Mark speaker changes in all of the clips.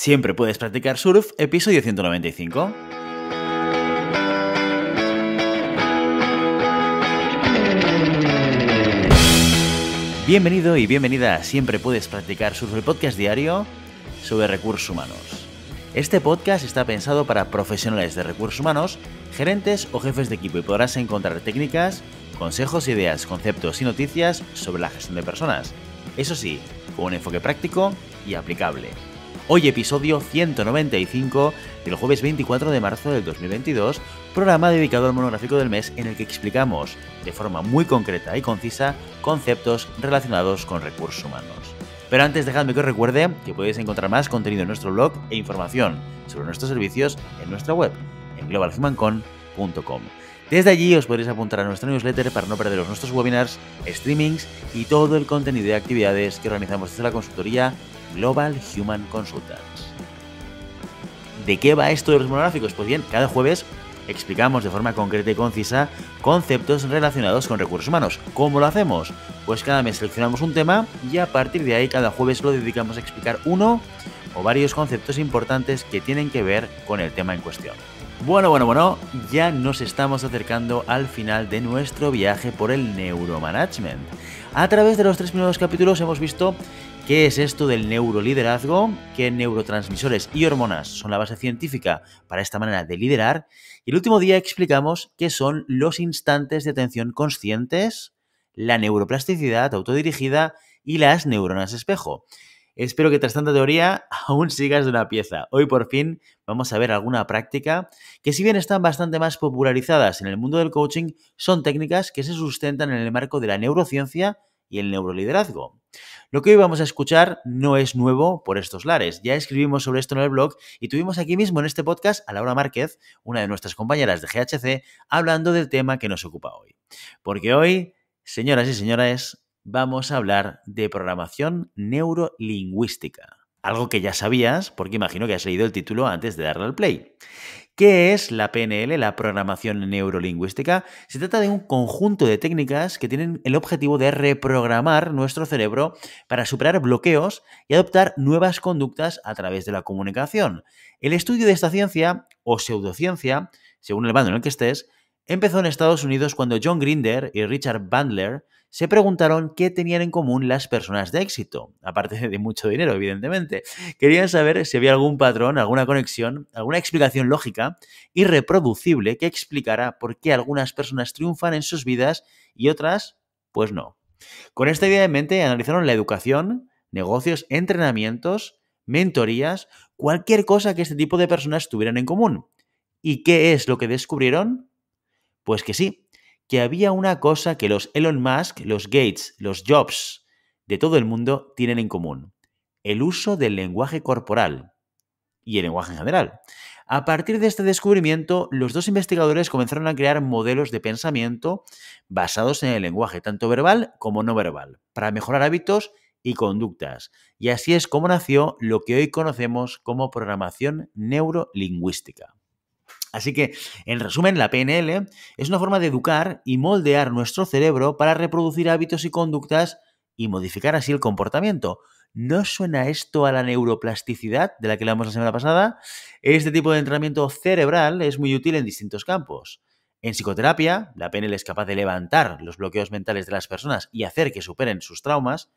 Speaker 1: Siempre puedes practicar surf, episodio 195. Bienvenido y bienvenida a Siempre puedes practicar surf, el podcast diario sobre recursos humanos. Este podcast está pensado para profesionales de recursos humanos, gerentes o jefes de equipo y podrás encontrar técnicas, consejos, ideas, conceptos y noticias sobre la gestión de personas. Eso sí, con un enfoque práctico y aplicable. Hoy episodio 195 del jueves 24 de marzo del 2022, programa dedicado al monográfico del mes en el que explicamos de forma muy concreta y concisa conceptos relacionados con recursos humanos. Pero antes dejadme que os recuerde que podéis encontrar más contenido en nuestro blog e información sobre nuestros servicios en nuestra web, en globalhumancon.com. Desde allí os podéis apuntar a nuestra newsletter para no perderos nuestros webinars, streamings y todo el contenido de actividades que organizamos desde la consultoría Global Human Consultants. ¿De qué va esto de los monográficos? Pues bien, cada jueves explicamos de forma concreta y concisa conceptos relacionados con recursos humanos. ¿Cómo lo hacemos? Pues cada mes seleccionamos un tema y a partir de ahí cada jueves lo dedicamos a explicar uno o varios conceptos importantes que tienen que ver con el tema en cuestión. Bueno, bueno, bueno, ya nos estamos acercando al final de nuestro viaje por el neuromanagement. A través de los tres primeros capítulos hemos visto ¿Qué es esto del neuroliderazgo? ¿Qué neurotransmisores y hormonas son la base científica para esta manera de liderar? Y el último día explicamos qué son los instantes de atención conscientes, la neuroplasticidad autodirigida y las neuronas espejo. Espero que tras tanta teoría aún sigas de una pieza. Hoy por fin vamos a ver alguna práctica que si bien están bastante más popularizadas en el mundo del coaching, son técnicas que se sustentan en el marco de la neurociencia y el neuroliderazgo. Lo que hoy vamos a escuchar no es nuevo por estos lares. Ya escribimos sobre esto en el blog y tuvimos aquí mismo en este podcast a Laura Márquez, una de nuestras compañeras de GHC, hablando del tema que nos ocupa hoy. Porque hoy, señoras y señores, vamos a hablar de programación neurolingüística. Algo que ya sabías, porque imagino que has leído el título antes de darle al play. ¿Qué es la PNL, la programación neurolingüística? Se trata de un conjunto de técnicas que tienen el objetivo de reprogramar nuestro cerebro para superar bloqueos y adoptar nuevas conductas a través de la comunicación. El estudio de esta ciencia, o pseudociencia, según el bando en el que estés, empezó en Estados Unidos cuando John Grinder y Richard Bandler se preguntaron qué tenían en común las personas de éxito, aparte de mucho dinero, evidentemente. Querían saber si había algún patrón, alguna conexión, alguna explicación lógica y reproducible que explicara por qué algunas personas triunfan en sus vidas y otras, pues no. Con esta idea en mente, analizaron la educación, negocios, entrenamientos, mentorías, cualquier cosa que este tipo de personas tuvieran en común. ¿Y qué es lo que descubrieron? Pues que sí, que había una cosa que los Elon Musk, los Gates, los Jobs de todo el mundo tienen en común. El uso del lenguaje corporal y el lenguaje en general. A partir de este descubrimiento, los dos investigadores comenzaron a crear modelos de pensamiento basados en el lenguaje, tanto verbal como no verbal, para mejorar hábitos y conductas. Y así es como nació lo que hoy conocemos como programación neurolingüística. Así que, en resumen, la PNL es una forma de educar y moldear nuestro cerebro para reproducir hábitos y conductas y modificar así el comportamiento. ¿No suena esto a la neuroplasticidad de la que hablamos la semana pasada? Este tipo de entrenamiento cerebral es muy útil en distintos campos. En psicoterapia, la PNL es capaz de levantar los bloqueos mentales de las personas y hacer que superen sus traumas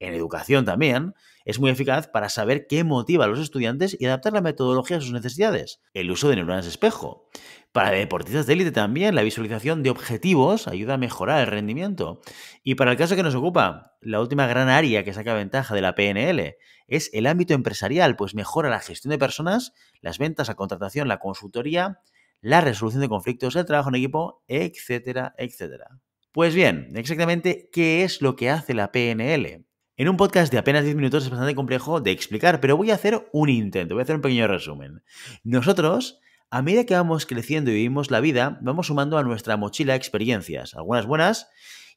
Speaker 1: en educación también, es muy eficaz para saber qué motiva a los estudiantes y adaptar la metodología a sus necesidades. El uso de neuronas espejo. Para deportistas de élite también, la visualización de objetivos ayuda a mejorar el rendimiento. Y para el caso que nos ocupa, la última gran área que saca ventaja de la PNL es el ámbito empresarial, pues mejora la gestión de personas, las ventas a contratación, la consultoría, la resolución de conflictos, el trabajo en equipo, etcétera, etcétera. Pues bien, exactamente qué es lo que hace la PNL. En un podcast de apenas 10 minutos es bastante complejo de explicar, pero voy a hacer un intento, voy a hacer un pequeño resumen. Nosotros, a medida que vamos creciendo y vivimos la vida, vamos sumando a nuestra mochila experiencias, algunas buenas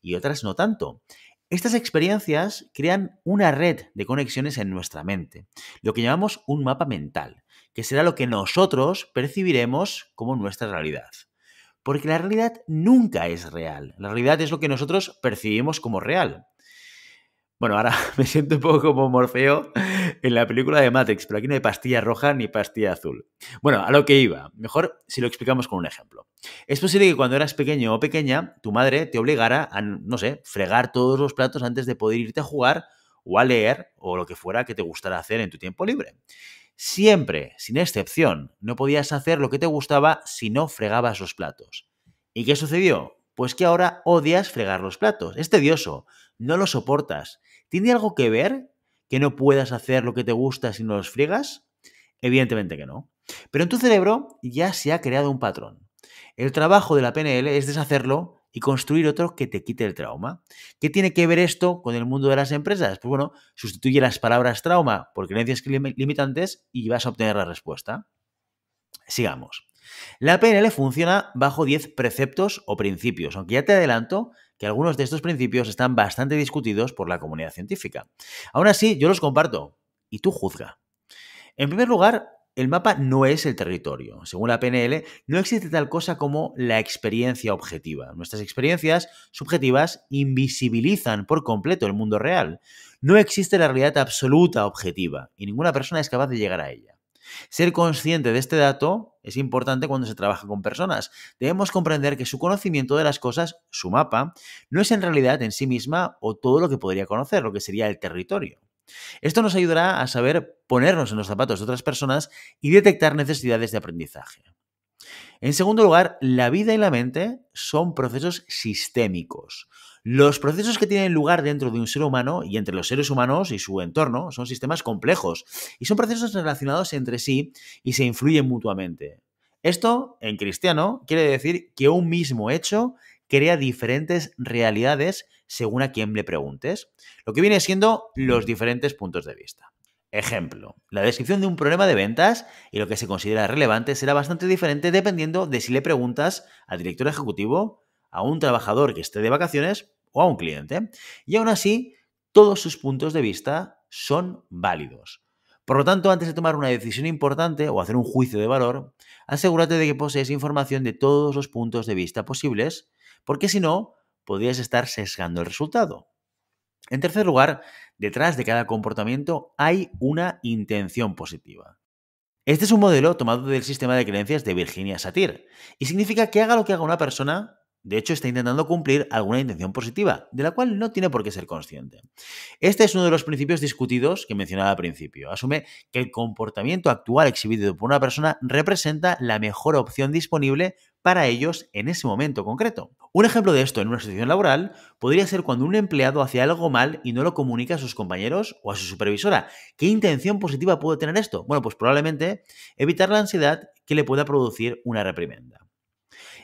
Speaker 1: y otras no tanto. Estas experiencias crean una red de conexiones en nuestra mente, lo que llamamos un mapa mental, que será lo que nosotros percibiremos como nuestra realidad. Porque la realidad nunca es real, la realidad es lo que nosotros percibimos como real. Bueno, ahora me siento un poco como Morfeo en la película de Matrix, pero aquí no hay pastilla roja ni pastilla azul. Bueno, a lo que iba. Mejor si lo explicamos con un ejemplo. Es posible que cuando eras pequeño o pequeña, tu madre te obligara a, no sé, fregar todos los platos antes de poder irte a jugar o a leer o lo que fuera que te gustara hacer en tu tiempo libre. Siempre, sin excepción, no podías hacer lo que te gustaba si no fregabas los platos. ¿Y qué sucedió? pues que ahora odias fregar los platos. Es tedioso, no lo soportas. ¿Tiene algo que ver que no puedas hacer lo que te gusta si no los friegas? Evidentemente que no. Pero en tu cerebro ya se ha creado un patrón. El trabajo de la PNL es deshacerlo y construir otro que te quite el trauma. ¿Qué tiene que ver esto con el mundo de las empresas? Pues bueno, sustituye las palabras trauma por creencias limitantes y vas a obtener la respuesta. Sigamos. La PNL funciona bajo 10 preceptos o principios, aunque ya te adelanto que algunos de estos principios están bastante discutidos por la comunidad científica. Aún así, yo los comparto y tú juzga. En primer lugar, el mapa no es el territorio. Según la PNL, no existe tal cosa como la experiencia objetiva. Nuestras experiencias subjetivas invisibilizan por completo el mundo real. No existe la realidad absoluta objetiva y ninguna persona es capaz de llegar a ella. Ser consciente de este dato es importante cuando se trabaja con personas. Debemos comprender que su conocimiento de las cosas, su mapa, no es en realidad en sí misma o todo lo que podría conocer, lo que sería el territorio. Esto nos ayudará a saber ponernos en los zapatos de otras personas y detectar necesidades de aprendizaje. En segundo lugar, la vida y la mente son procesos sistémicos. Los procesos que tienen lugar dentro de un ser humano y entre los seres humanos y su entorno son sistemas complejos y son procesos relacionados entre sí y se influyen mutuamente. Esto, en cristiano, quiere decir que un mismo hecho crea diferentes realidades según a quien le preguntes, lo que viene siendo los diferentes puntos de vista. Ejemplo, la descripción de un problema de ventas y lo que se considera relevante será bastante diferente dependiendo de si le preguntas al director ejecutivo, a un trabajador que esté de vacaciones o a un cliente. Y aún así, todos sus puntos de vista son válidos. Por lo tanto, antes de tomar una decisión importante o hacer un juicio de valor, asegúrate de que posees información de todos los puntos de vista posibles, porque si no, podrías estar sesgando el resultado. En tercer lugar, detrás de cada comportamiento hay una intención positiva. Este es un modelo tomado del sistema de creencias de Virginia Satir y significa que haga lo que haga una persona, de hecho está intentando cumplir alguna intención positiva, de la cual no tiene por qué ser consciente. Este es uno de los principios discutidos que mencionaba al principio. Asume que el comportamiento actual exhibido por una persona representa la mejor opción disponible para ellos en ese momento concreto. Un ejemplo de esto en una situación laboral podría ser cuando un empleado hace algo mal y no lo comunica a sus compañeros o a su supervisora. ¿Qué intención positiva puede tener esto? Bueno, pues probablemente evitar la ansiedad que le pueda producir una reprimenda.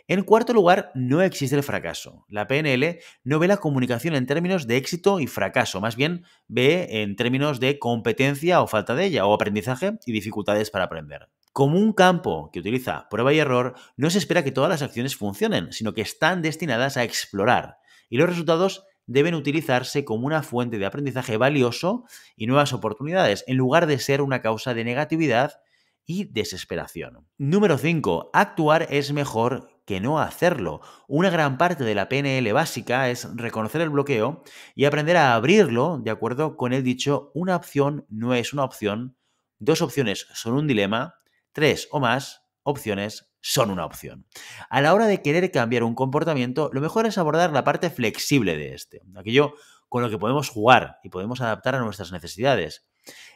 Speaker 1: En cuarto lugar, no existe el fracaso. La PNL no ve la comunicación en términos de éxito y fracaso, más bien ve en términos de competencia o falta de ella, o aprendizaje y dificultades para aprender. Como un campo que utiliza prueba y error, no se espera que todas las acciones funcionen, sino que están destinadas a explorar y los resultados deben utilizarse como una fuente de aprendizaje valioso y nuevas oportunidades, en lugar de ser una causa de negatividad y desesperación. Número 5. Actuar es mejor que no hacerlo. Una gran parte de la PNL básica es reconocer el bloqueo y aprender a abrirlo de acuerdo con el dicho una opción no es una opción, dos opciones son un dilema tres o más opciones son una opción. A la hora de querer cambiar un comportamiento, lo mejor es abordar la parte flexible de este, aquello con lo que podemos jugar y podemos adaptar a nuestras necesidades.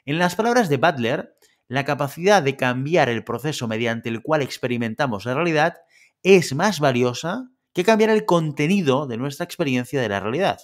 Speaker 1: En las palabras de Butler, la capacidad de cambiar el proceso mediante el cual experimentamos la realidad es más valiosa que cambiar el contenido de nuestra experiencia de la realidad.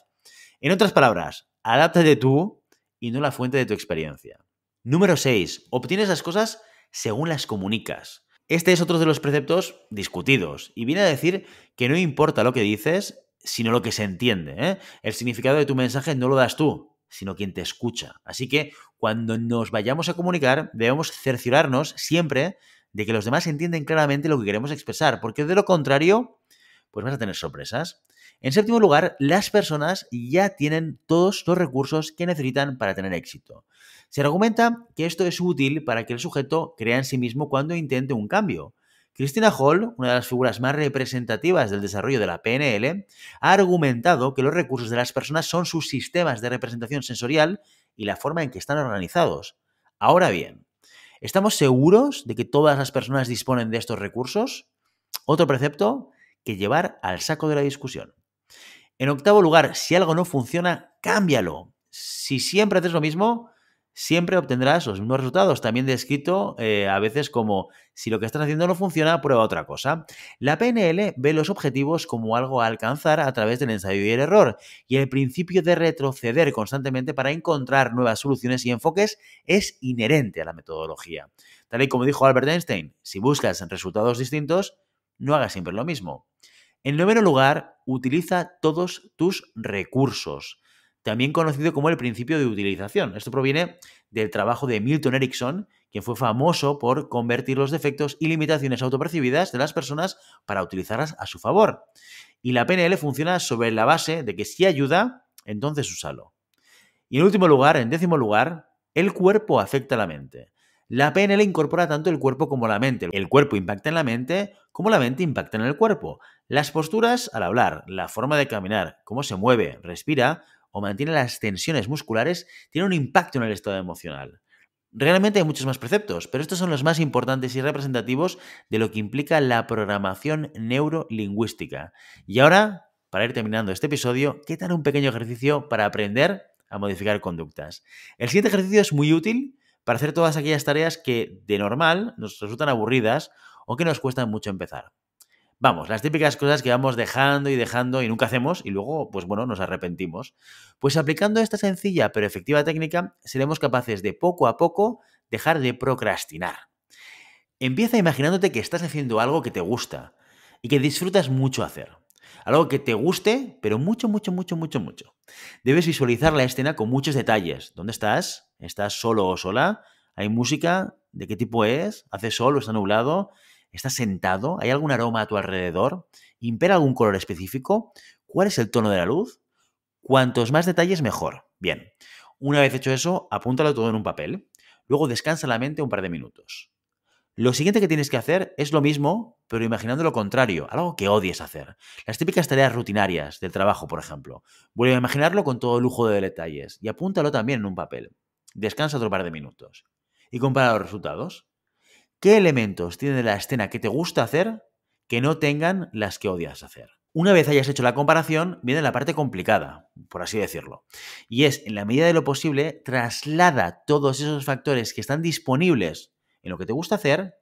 Speaker 1: En otras palabras, adáptate tú y no la fuente de tu experiencia. Número 6. Obtienes las cosas según las comunicas. Este es otro de los preceptos discutidos y viene a decir que no importa lo que dices, sino lo que se entiende. ¿eh? El significado de tu mensaje no lo das tú, sino quien te escucha. Así que cuando nos vayamos a comunicar, debemos cerciorarnos siempre de que los demás entienden claramente lo que queremos expresar, porque de lo contrario, pues vas a tener sorpresas. En séptimo lugar, las personas ya tienen todos los recursos que necesitan para tener éxito. Se argumenta que esto es útil para que el sujeto crea en sí mismo cuando intente un cambio. Christina Hall, una de las figuras más representativas del desarrollo de la PNL, ha argumentado que los recursos de las personas son sus sistemas de representación sensorial y la forma en que están organizados. Ahora bien, ¿estamos seguros de que todas las personas disponen de estos recursos? Otro precepto que llevar al saco de la discusión. En octavo lugar, si algo no funciona, cámbialo. Si siempre haces lo mismo, siempre obtendrás los mismos resultados. También descrito eh, a veces como si lo que estás haciendo no funciona, prueba otra cosa. La PNL ve los objetivos como algo a alcanzar a través del ensayo y el error, y el principio de retroceder constantemente para encontrar nuevas soluciones y enfoques es inherente a la metodología. Tal y como dijo Albert Einstein, si buscas resultados distintos, no hagas siempre lo mismo. En noveno lugar, utiliza todos tus recursos, también conocido como el principio de utilización. Esto proviene del trabajo de Milton Erickson, quien fue famoso por convertir los defectos y limitaciones autopercibidas de las personas para utilizarlas a su favor. Y la PNL funciona sobre la base de que si ayuda, entonces úsalo. Y en último lugar, en décimo lugar, el cuerpo afecta a la mente. La PNL incorpora tanto el cuerpo como la mente. El cuerpo impacta en la mente como la mente impacta en el cuerpo. Las posturas al hablar, la forma de caminar, cómo se mueve, respira o mantiene las tensiones musculares tienen un impacto en el estado emocional. Realmente hay muchos más preceptos, pero estos son los más importantes y representativos de lo que implica la programación neurolingüística. Y ahora, para ir terminando este episodio, ¿qué tal un pequeño ejercicio para aprender a modificar conductas? El siguiente ejercicio es muy útil para hacer todas aquellas tareas que de normal nos resultan aburridas o que nos cuestan mucho empezar. Vamos, las típicas cosas que vamos dejando y dejando y nunca hacemos y luego, pues bueno, nos arrepentimos. Pues aplicando esta sencilla pero efectiva técnica, seremos capaces de poco a poco dejar de procrastinar. Empieza imaginándote que estás haciendo algo que te gusta y que disfrutas mucho hacer. Algo que te guste, pero mucho, mucho, mucho, mucho, mucho. Debes visualizar la escena con muchos detalles. ¿Dónde estás? ¿Estás solo o sola? ¿Hay música? ¿De qué tipo es? ¿Hace sol o está nublado? ¿Estás sentado? ¿Hay algún aroma a tu alrededor? ¿Impera algún color específico? ¿Cuál es el tono de la luz? Cuantos más detalles, mejor. Bien. Una vez hecho eso, apúntalo todo en un papel. Luego descansa la mente un par de minutos. Lo siguiente que tienes que hacer es lo mismo, pero imaginando lo contrario, algo que odies hacer. Las típicas tareas rutinarias del trabajo, por ejemplo. Vuelve a imaginarlo con todo lujo de detalles y apúntalo también en un papel descansa otro par de minutos y compara los resultados. ¿Qué elementos tiene la escena que te gusta hacer que no tengan las que odias hacer? Una vez hayas hecho la comparación, viene la parte complicada, por así decirlo. Y es, en la medida de lo posible, traslada todos esos factores que están disponibles en lo que te gusta hacer,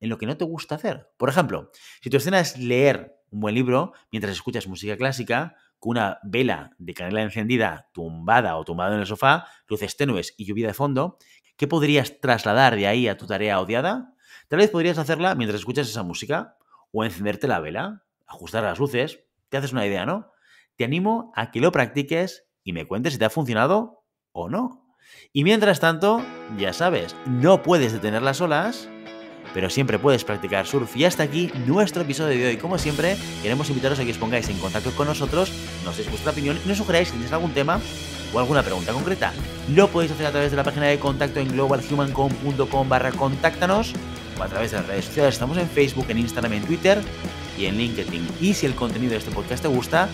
Speaker 1: en lo que no te gusta hacer. Por ejemplo, si tu escena es leer un buen libro mientras escuchas música clásica, con una vela de canela encendida tumbada o tumbada en el sofá, luces tenues y lluvia de fondo, ¿qué podrías trasladar de ahí a tu tarea odiada? Tal vez podrías hacerla mientras escuchas esa música o encenderte la vela, ajustar las luces, te haces una idea, ¿no? Te animo a que lo practiques y me cuentes si te ha funcionado o no. Y mientras tanto, ya sabes, no puedes detener las olas, pero siempre puedes practicar surf. Y hasta aquí nuestro episodio de hoy. Como siempre, queremos invitaros a que os pongáis en contacto con nosotros, nos deis vuestra opinión y nos sugeráis si tenéis algún tema o alguna pregunta concreta. Lo podéis hacer a través de la página de contacto en globalhumancom.com barra contáctanos o a través de las redes sociales. Estamos en Facebook, en Instagram, en Twitter y en LinkedIn. Y si el contenido de este podcast te gusta,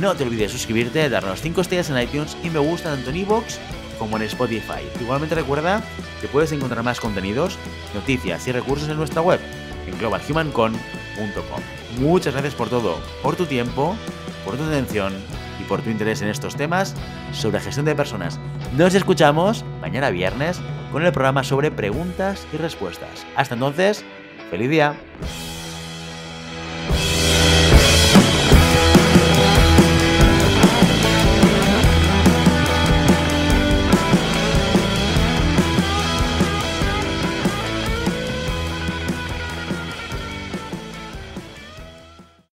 Speaker 1: no te olvides de suscribirte, darnos 5 estrellas en iTunes y me gusta tanto en iVoox como en Spotify. Igualmente recuerda que puedes encontrar más contenidos, noticias y recursos en nuestra web, en globalhumancon.com. Muchas gracias por todo, por tu tiempo, por tu atención y por tu interés en estos temas sobre gestión de personas. Nos escuchamos mañana viernes con el programa sobre preguntas y respuestas. Hasta entonces, feliz día.